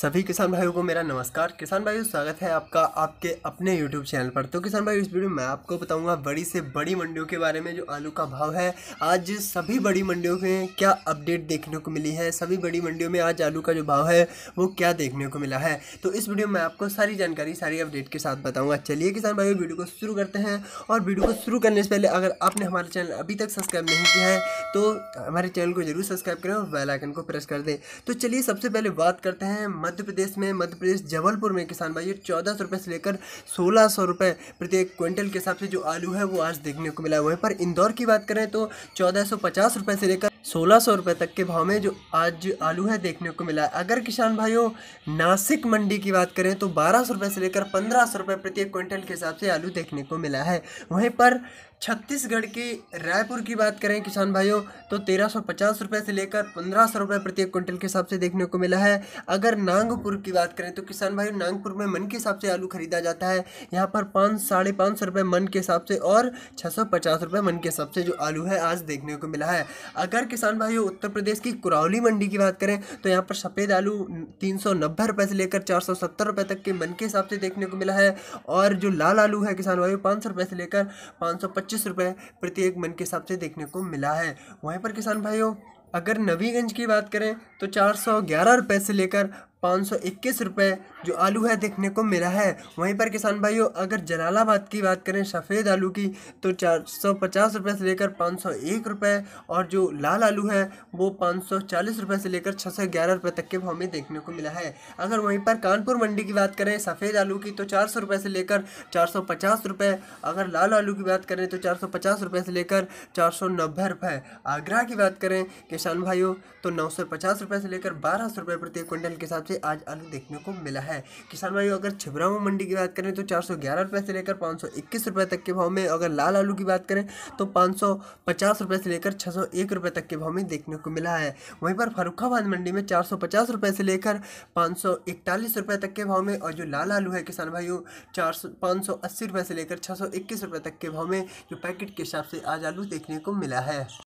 सभी किसान भाइयों को मेरा नमस्कार किसान भाइयों स्वागत है आपका आपके अपने YouTube चैनल पर तो किसान भाई इस वीडियो में आपको बताऊंगा बड़ी से बड़ी मंडियों के बारे में जो आलू का भाव है आज सभी बड़ी मंडियों में क्या अपडेट देखने को मिली है सभी बड़ी मंडियों में आज आलू का जो भाव है वो क्या देखने को मिला है तो इस वीडियो में आपको सारी जानकारी सारी अपडेट के साथ बताऊँगा चलिए किसान भाई वीडियो को शुरू करते हैं और वीडियो को शुरू करने से पहले अगर आपने हमारे चैनल अभी तक सब्सक्राइब नहीं किया है तो हमारे चैनल को जरूर सब्सक्राइब करें और बेलाइकन को प्रेस कर दें तो चलिए सबसे पहले बात करते हैं मध्य प्रदेश में मध्य प्रदेश जबलपुर में किसान भाई चौदह सौ रुपये से लेकर सोलह सौ रुपये प्रत्येक क्विंटल के हिसाब से जो आलू है वो आज देखने को मिला है वहीं पर इंदौर की बात करें तो चौदह सौ पचास रुपये से लेकर सोलह सौ रुपये तक के भाव में जो आज आलू है देखने को मिला है अगर किसान भाइयों नासिक मंडी की बात करें तो बारह सौ रुपये से लेकर पंद्रह सौ रुपये प्रति क्विंटल के हिसाब से आलू देखने को मिला है वहीं पर छत्तीसगढ़ के रायपुर की बात करें किसान भाइयों तो तेरह सौ पचास रुपये से लेकर पंद्रह सौ रुपये प्रति क्विंटल के हिसाब से देखने को मिला है अगर नागपुर की बात करें तो किसान भाइयों नागपुर में मन के हिसाब से आलू खरीदा जाता है यहाँ पर पाँच साढ़े पाँच सौ रुपये मन के हिसाब से और छः सौ पचास रुपये मन के हिसाब से जो आलू है आज देखने को मिला है अगर किसान भाइयों उत्तर प्रदेश की कुरौली मंडी की बात करें तो यहाँ पर सफ़ेद आलू तीन सौ नब्बे रुपये से लेकर चार सौ सत्तर रुपये तक के मन के हिसाब से देखने को मिला है और जो लाल आलू है किसान भाइयों पाँच सौ रुपये से लेकर पाँच सौ पच्चीस रुपये प्रति एक मन के हिसाब से देखने को मिला है वहीं पर किसान भाइयों अगर नवीगंज की बात करें तो चार सौ ग्यारह रुपये से लेकर पाँच सौ इक्कीस रुपये जो आलू है देखने को मिला है वहीं पर किसान भाइयों अगर जलालाबाद की बात करें सफ़ेद आलू की तो चार सौ पचास रुपये से लेकर पाँच सौ एक रुपये और जो लाल आलू है वो पाँच सौ चालीस रुपये से लेकर छः सौ ग्यारह रुपये तक के भाव में देखने को मिला है अगर वहीं पर कानपुर मंडी की बात करें सफ़ेद आलू की तो चार सौ रुपये से लेकर चार सौ पचास रुपये अगर लाल आलू की बात करें तो चार सौ पचास रुपये से लेकर चार सौ नब्बे रुपये आगरा की बात करें किसान भाइयों तो नौ सौ पचास रुपये से लेकर बारह सौ रुपये प्रति क्विंटल के हिसाब से से आज आलू देखने को मिला है किसान भाई अगर छिबरामू मंडी की बात करें तो चार सौ ग्यारह रुपये से लेकर पाँच सौ इक्कीस रुपये तक के भाव में अगर लाल आलू की बात करें तो पाँच सौ पचास रुपये से लेकर छः सौ एक रुपये तक के भाव में देखने को मिला है वहीं पर फरुखाबाद मंडी में चार सौ पचास रुपये से लेकर पाँच सौ इकतालीस रुपये तक के भाव में और जो लाल आलू है किसान भाइयों चार सौ पाँच सौ अस्सी रुपये से लेकर छः सौ इक्कीस रुपये तक के भाव में जो पैकेट के हिसाब से आज आलू देखने को मिला है